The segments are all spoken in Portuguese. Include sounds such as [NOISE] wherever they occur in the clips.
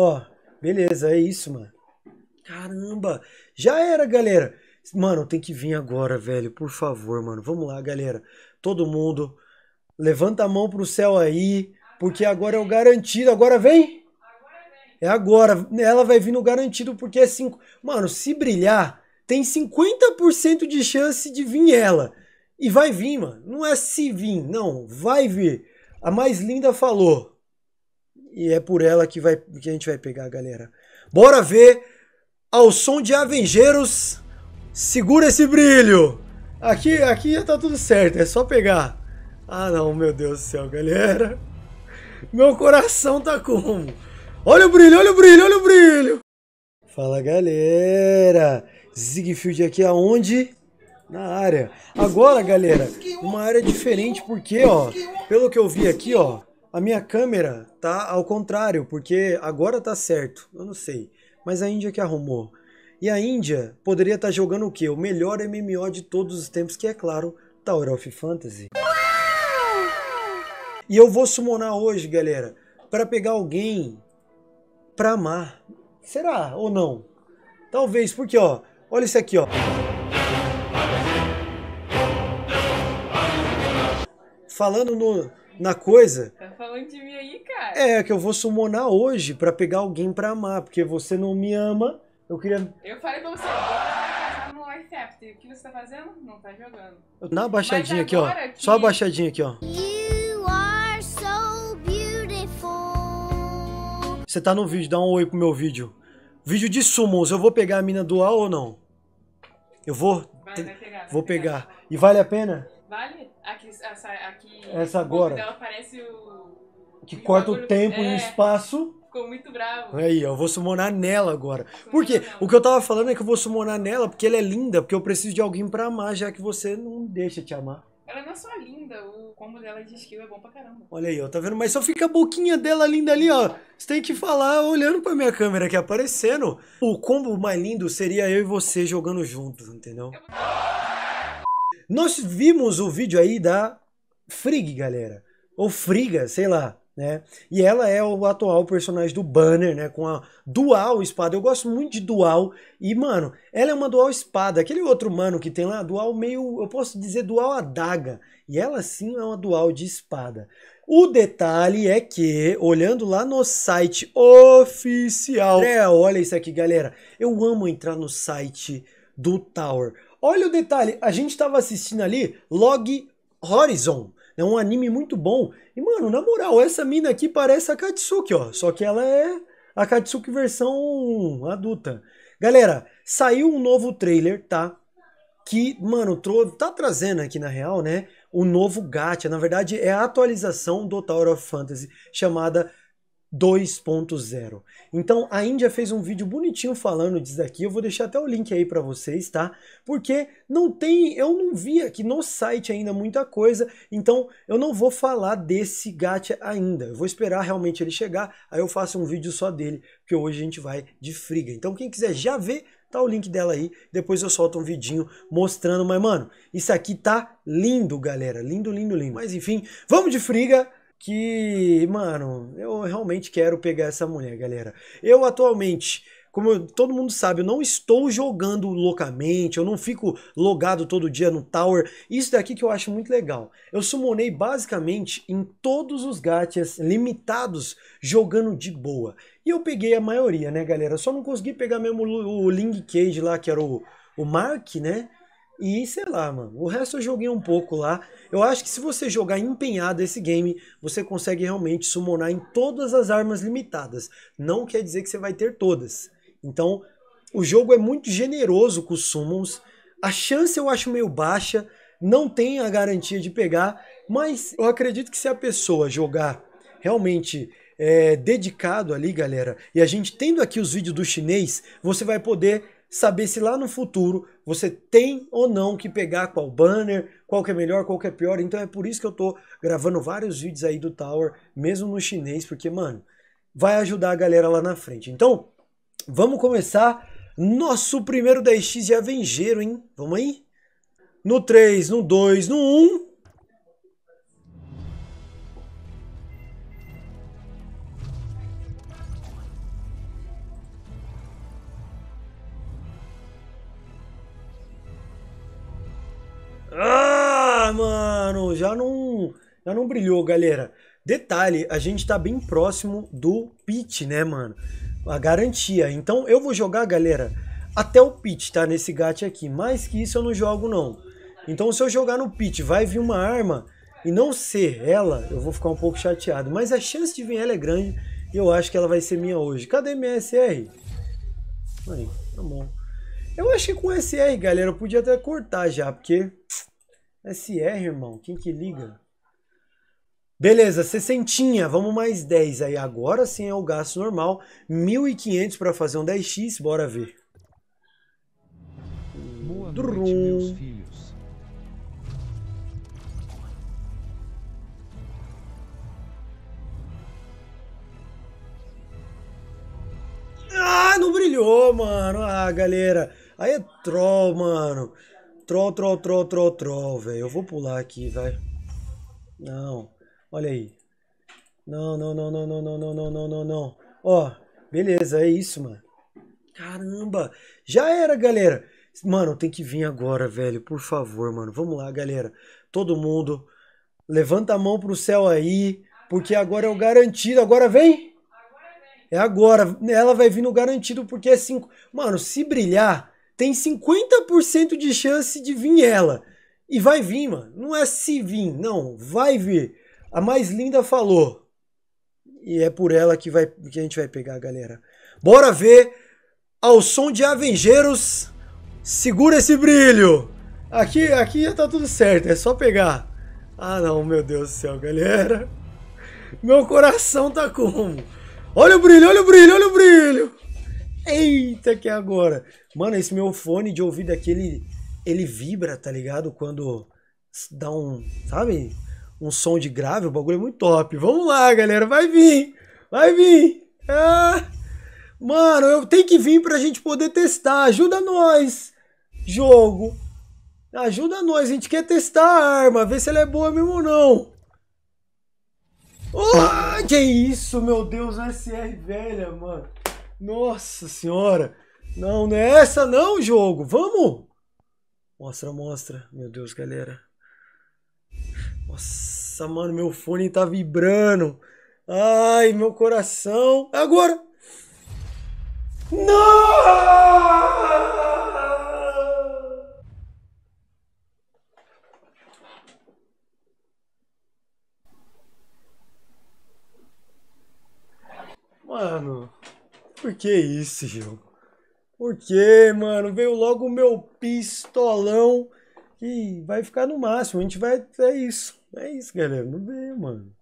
Ó, beleza, é isso, mano. Caramba, já era, galera. Mano, tem que vir agora, velho, por favor, mano. Vamos lá, galera. Todo mundo, levanta a mão pro céu aí, porque agora é o garantido. Agora vem? É agora. Ela vai vir no garantido, porque é cinco. Mano, se brilhar, tem 50% de chance de vir ela. E vai vir, mano. Não é se vir, não. Vai vir. A mais linda falou. E é por ela que, vai, que a gente vai pegar, galera. Bora ver ao som de Avengeros. Segura esse brilho. Aqui, aqui já tá tudo certo, é só pegar. Ah não, meu Deus do céu, galera. Meu coração tá como? Olha o brilho, olha o brilho, olha o brilho. Fala, galera. Zigfield aqui aonde? Na área. Agora, galera, uma área diferente porque, ó, pelo que eu vi aqui, ó, a minha câmera tá ao contrário, porque agora tá certo. Eu não sei. Mas a Índia que arrumou. E a Índia poderia estar tá jogando o quê? O melhor MMO de todos os tempos, que é claro, Tower of Fantasy. E eu vou summonar hoje, galera, para pegar alguém para amar. Será ou não? Talvez, porque ó, olha isso aqui, ó. Falando no na coisa. Tá falando de mim aí, cara? É, que eu vou summonar hoje pra pegar alguém pra amar, porque você não me ama. Eu queria. Eu falei pra você, eu vou casar no Life After, O que você tá fazendo? Não tá jogando. Dá uma baixadinha aqui, ó. Que... Só uma baixadinha aqui, ó. You are so beautiful. Você tá no vídeo, dá um oi pro meu vídeo. Vídeo de summons, eu vou pegar a mina dual ou não? Eu vou. Vai, vai pegar, vou pegar. pegar. E vale a pena? Vale? Aqui, essa, aqui essa agora. dela parece o. Que o corta o tempo é. e o é. espaço. Ficou muito bravo. Aí, eu vou summonar nela agora. Ficou por quê? O que eu tava falando é que eu vou summonar nela porque ela é linda, porque eu preciso de alguém pra amar, já que você não deixa te amar. Ela não é só linda, o combo dela de skill é bom pra caramba. Olha aí, ó, tá vendo? Mas só fica a boquinha dela linda ali, ó. Você tem que falar olhando pra minha câmera aqui, aparecendo. O combo mais lindo seria eu e você jogando juntos, entendeu? Eu... Nós vimos o vídeo aí da Frig, galera. Ou Friga, sei lá. Né? E ela é o atual personagem do Banner, né? Com a dual espada. Eu gosto muito de dual. E, mano, ela é uma dual espada. Aquele outro mano que tem lá, dual meio. Eu posso dizer dual adaga. E ela sim é uma dual de espada. O detalhe é que, olhando lá no site oficial. É, olha isso aqui, galera. Eu amo entrar no site do Tower Olha o detalhe, a gente estava assistindo ali Log Horizon. É um anime muito bom. E, mano, na moral, essa mina aqui parece a Katsuki, ó. Só que ela é a Katsuki versão adulta. Galera, saiu um novo trailer, tá? Que, mano, tá trazendo aqui na real, né? O novo gacha. Na verdade, é a atualização do Tower of Fantasy chamada 2.0. Então a Índia fez um vídeo bonitinho falando disso daqui, eu vou deixar até o link aí para vocês, tá? Porque não tem, eu não vi aqui no site ainda muita coisa, então eu não vou falar desse gacha ainda. Eu vou esperar realmente ele chegar, aí eu faço um vídeo só dele, porque hoje a gente vai de friga. Então quem quiser já ver, tá o link dela aí, depois eu solto um vidinho mostrando, mas mano, isso aqui tá lindo, galera, lindo, lindo, lindo. Mas enfim, vamos de friga que, mano, eu realmente quero pegar essa mulher, galera. Eu atualmente, como eu, todo mundo sabe, eu não estou jogando loucamente, eu não fico logado todo dia no tower. Isso daqui que eu acho muito legal. Eu summonei basicamente em todos os gachas limitados jogando de boa. E eu peguei a maioria, né, galera? só não consegui pegar mesmo o Ling Cage lá, que era o, o Mark, né? E sei lá, mano. O resto eu joguei um pouco lá. Eu acho que se você jogar empenhado esse game, você consegue realmente summonar em todas as armas limitadas. Não quer dizer que você vai ter todas. Então, o jogo é muito generoso com os summons. A chance eu acho meio baixa. Não tem a garantia de pegar. Mas eu acredito que se a pessoa jogar realmente é, dedicado ali, galera, e a gente tendo aqui os vídeos do chinês, você vai poder saber se lá no futuro você tem ou não que pegar qual banner, qual que é melhor, qual que é pior. Então é por isso que eu tô gravando vários vídeos aí do Tower, mesmo no chinês, porque, mano, vai ajudar a galera lá na frente. Então, vamos começar nosso primeiro 10x de Avengeiro, hein? Vamos aí? No 3, no 2, no 1... ah, mano, já não, já não brilhou, galera. Detalhe, a gente tá bem próximo do pit, né, mano? A garantia. Então eu vou jogar, galera, até o pit tá? Nesse gato aqui. Mais que isso eu não jogo, não. Então se eu jogar no pit, vai vir uma arma e não ser ela, eu vou ficar um pouco chateado. Mas a chance de vir ela é grande e eu acho que ela vai ser minha hoje. Cadê minha SR? Aí, tá bom. Eu acho que com SR, galera, eu podia até cortar já, porque SR, irmão. Quem que liga? Beleza, 60. Vamos mais 10 aí. Agora sim é o gasto normal. 1.500 para fazer um 10x. Bora ver. Boa Drum. noite, meus filhos. Ah, não brilhou, mano. Ah, galera. Aí é troll, mano. Troll, troll, troll, troll, troll, velho. Eu vou pular aqui, vai. Não. Olha aí. Não, não, não, não, não, não, não, não, não, não, Ó, beleza, é isso, mano. Caramba. Já era, galera. Mano, tem que vir agora, velho. Por favor, mano. Vamos lá, galera. Todo mundo, levanta a mão pro céu aí. Porque agora é o garantido. Agora vem? É agora. Ela vai vir no garantido porque é cinco. Mano, se brilhar, tem 50% de chance de vir ela. E vai vir, mano. Não é se vir, não. Vai vir. A mais linda falou. E é por ela que, vai, que a gente vai pegar, galera. Bora ver ao som de Avengeros. Segura esse brilho. Aqui, aqui já tá tudo certo, é só pegar. Ah não, meu Deus do céu, galera. Meu coração tá como? Olha o brilho, olha o brilho, olha o brilho. Eita, que agora. Mano, esse meu fone de ouvido aqui, ele, ele vibra, tá ligado? Quando dá um, sabe? Um som de grave, o bagulho é muito top. Vamos lá, galera, vai vir. Vai vir. Ah, mano, eu tenho que vir pra gente poder testar. Ajuda nós, jogo. Ajuda nós, a gente quer testar a arma, ver se ela é boa mesmo ou não. Oh, que isso, meu Deus, SR velha, mano. Nossa senhora! Não, não é essa não, jogo! Vamos! Mostra, mostra. Meu Deus, galera. Nossa, mano, meu fone tá vibrando. Ai, meu coração. É agora! Não! Mano por que isso, jogo? Por que, mano? Veio logo o meu pistolão e vai ficar no máximo. A gente vai. É isso. É isso, galera. Não veio, mano.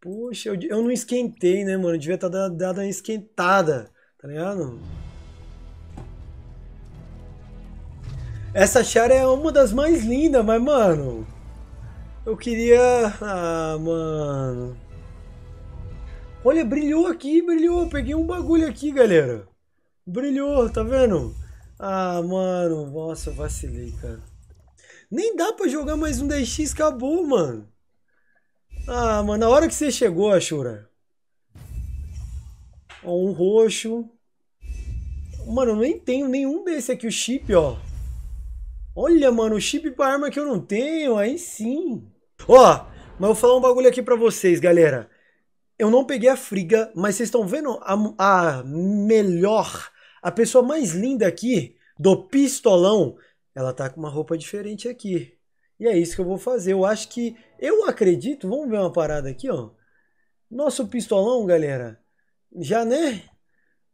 Poxa, eu, eu não esquentei, né, mano? Eu devia estar tá dada uma esquentada, tá ligado? Essa Chara é uma das mais lindas, mas, mano. Eu queria. Ah, mano. Olha, brilhou aqui, brilhou. Peguei um bagulho aqui, galera. Brilhou, tá vendo? Ah, mano. Nossa, eu vacilei, cara. Nem dá pra jogar mais um 10x, acabou, mano. Ah, mano, na hora que você chegou, Ashura. Ó, um roxo. Mano, eu nem tenho nenhum desse aqui, o chip, ó. Olha, mano, o chip pra arma que eu não tenho, aí sim. Ó, mas eu vou falar um bagulho aqui pra vocês, galera. Eu não peguei a Friga, mas vocês estão vendo a, a melhor, a pessoa mais linda aqui do pistolão. Ela tá com uma roupa diferente aqui. E é isso que eu vou fazer. Eu acho que, eu acredito, vamos ver uma parada aqui, ó. Nosso pistolão, galera, já, né,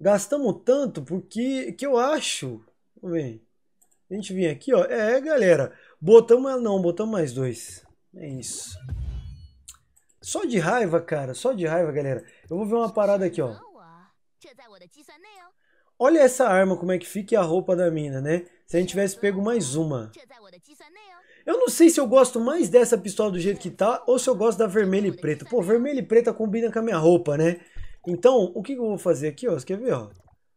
gastamos tanto porque, que eu acho, vamos ver. A gente vem aqui, ó. É, galera, botamos ela ah, não, botamos mais dois. É isso. Só de raiva, cara. Só de raiva, galera. Eu vou ver uma parada aqui, ó. Olha essa arma, como é que fica e a roupa da mina, né? Se a gente tivesse pego mais uma. Eu não sei se eu gosto mais dessa pistola do jeito que tá ou se eu gosto da vermelha e preta. Pô, vermelha e preta combina com a minha roupa, né? Então, o que, eu vou fazer aqui, ó? Você quer ver, ó?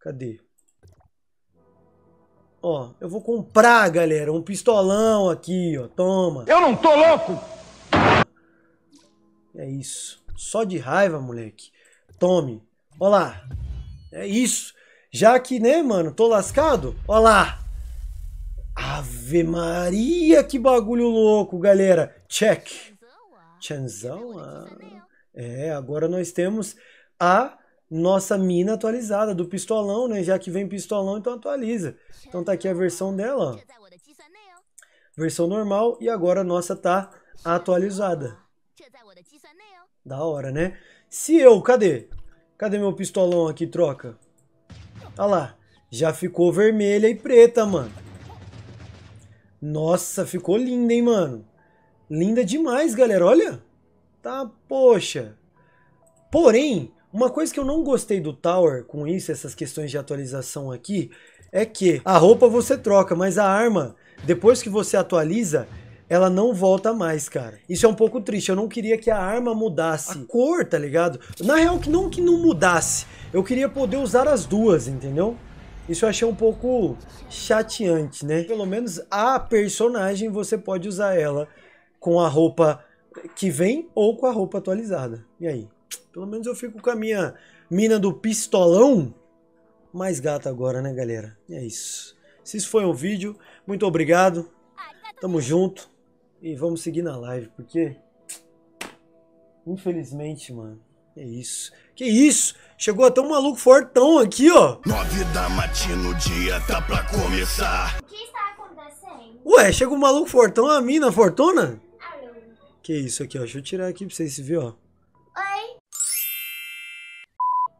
Cadê? Ó, eu vou comprar, galera, um pistolão aqui, ó. Toma. Eu não tô louco! É isso. Só de raiva, moleque. Tome. olá. lá. É isso. Já que, né, mano, tô lascado. Olá. lá. Ave Maria, que bagulho louco, galera. Check. Chanzão. Ah. É, agora nós temos a nossa mina atualizada do pistolão, né? Já que vem pistolão, então atualiza. Então tá aqui a versão dela, ó. Versão normal e agora a nossa tá atualizada. Da hora, né? Se eu, cadê? Cadê meu pistolão aqui, troca? Olha tá lá. Já ficou vermelha e preta, mano. Nossa, ficou linda, hein, mano? Linda demais, galera. Olha. Tá, poxa. Porém, uma coisa que eu não gostei do Tower com isso, essas questões de atualização aqui, é que a roupa você troca, mas a arma, depois que você atualiza, ela não volta mais, cara. Isso é um pouco triste. Eu não queria que a arma mudasse a cor, tá ligado? Na real, que não que não mudasse. Eu queria poder usar as duas, entendeu? Isso eu achei um pouco chateante, né? Pelo menos a personagem você pode usar ela com a roupa que vem ou com a roupa atualizada. E aí? Pelo menos eu fico com a minha mina do pistolão mais gata agora, né, galera? E é isso. Se isso foi um vídeo, muito obrigado. Tamo junto. E vamos seguir na live, porque. Infelizmente, mano. Que isso. Que isso? Chegou até um maluco fortão aqui, ó. Nove da matina, o dia tá pra começar. O que está acontecendo? Ué, chega um maluco fortão, a mim na fortuna? Alô. Ah, que isso aqui, ó. Deixa eu tirar aqui pra vocês verem, ó. Oi.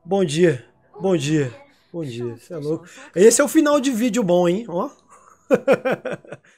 Bom dia. Bom, bom dia. Bom dia. Você é louco. Esse é o final de vídeo bom, hein? Ó. [LAUGHS]